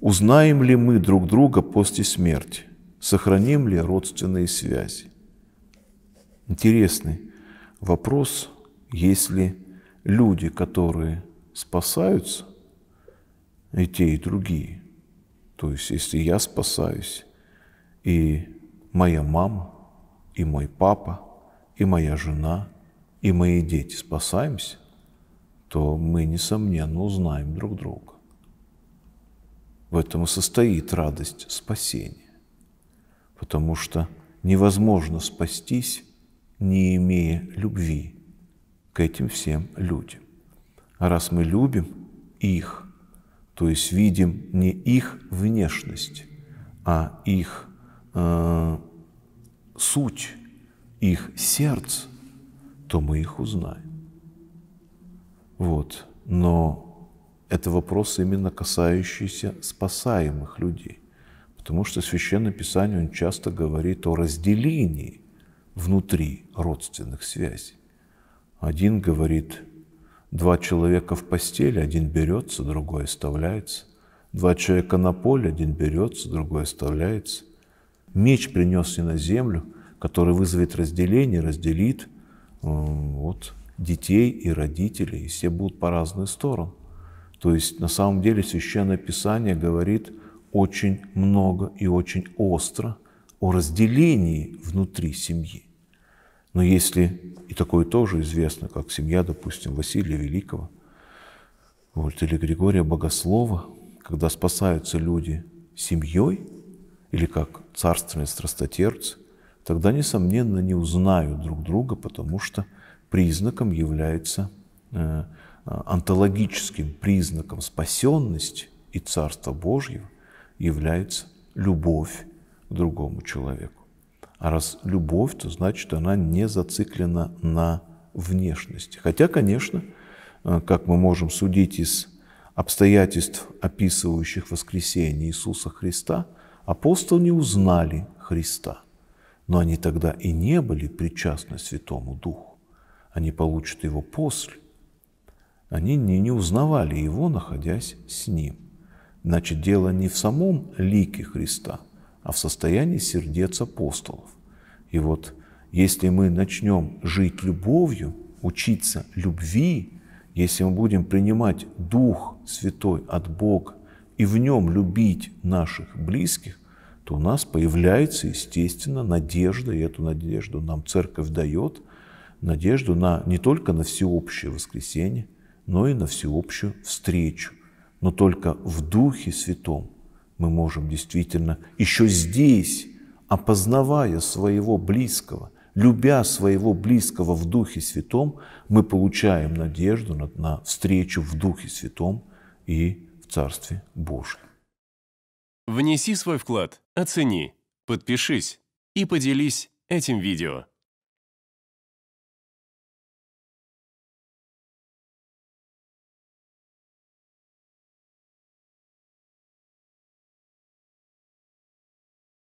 Узнаем ли мы друг друга после смерти? Сохраним ли родственные связи? Интересный вопрос, если люди, которые спасаются, и те, и другие, то есть если я спасаюсь, и моя мама, и мой папа, и моя жена, и мои дети спасаемся, то мы, несомненно, узнаем друг друга. В этом и состоит радость спасения, потому что невозможно спастись, не имея любви к этим всем людям. А раз мы любим их, то есть видим не их внешность, а их э, суть, их сердце, то мы их узнаем. Вот. Но это вопрос именно касающийся спасаемых людей. Потому что Священное Писание он часто говорит о разделении внутри родственных связей. Один говорит, два человека в постели, один берется, другой оставляется. Два человека на поле, один берется, другой оставляется. Меч принес не на землю, который вызовет разделение, разделит э, вот, детей и родителей, и все будут по разные стороны. То есть на самом деле Священное Писание говорит очень много и очень остро о разделении внутри семьи. Но если, и такое тоже известно, как семья, допустим, Василия Великого, вот, или Григория Богослова, когда спасаются люди семьей, или как царственные страстотерцы, тогда, несомненно, не узнают друг друга, потому что признаком является э, антологическим э, признаком спасенности и Царства Божьего является любовь к другому человеку. А раз любовь, то значит, она не зациклена на внешности. Хотя, конечно, э, как мы можем судить из обстоятельств, описывающих воскресение Иисуса Христа, апостолы не узнали Христа. Но они тогда и не были причастны Святому Духу. Они получат его после. Они не, не узнавали его, находясь с ним. Значит, дело не в самом лике Христа, а в состоянии сердец апостолов. И вот если мы начнем жить любовью, учиться любви, если мы будем принимать Дух Святой от Бога и в нем любить наших близких, то у нас появляется, естественно, надежда, и эту надежду нам Церковь дает, надежду на, не только на всеобщее воскресение – но и на всеобщую встречу. Но только в Духе Святом мы можем действительно еще здесь, опознавая своего близкого, любя своего близкого в Духе Святом, мы получаем надежду на, на встречу в Духе Святом и в Царстве Божьем. Внеси свой вклад, оцени, подпишись и поделись этим видео.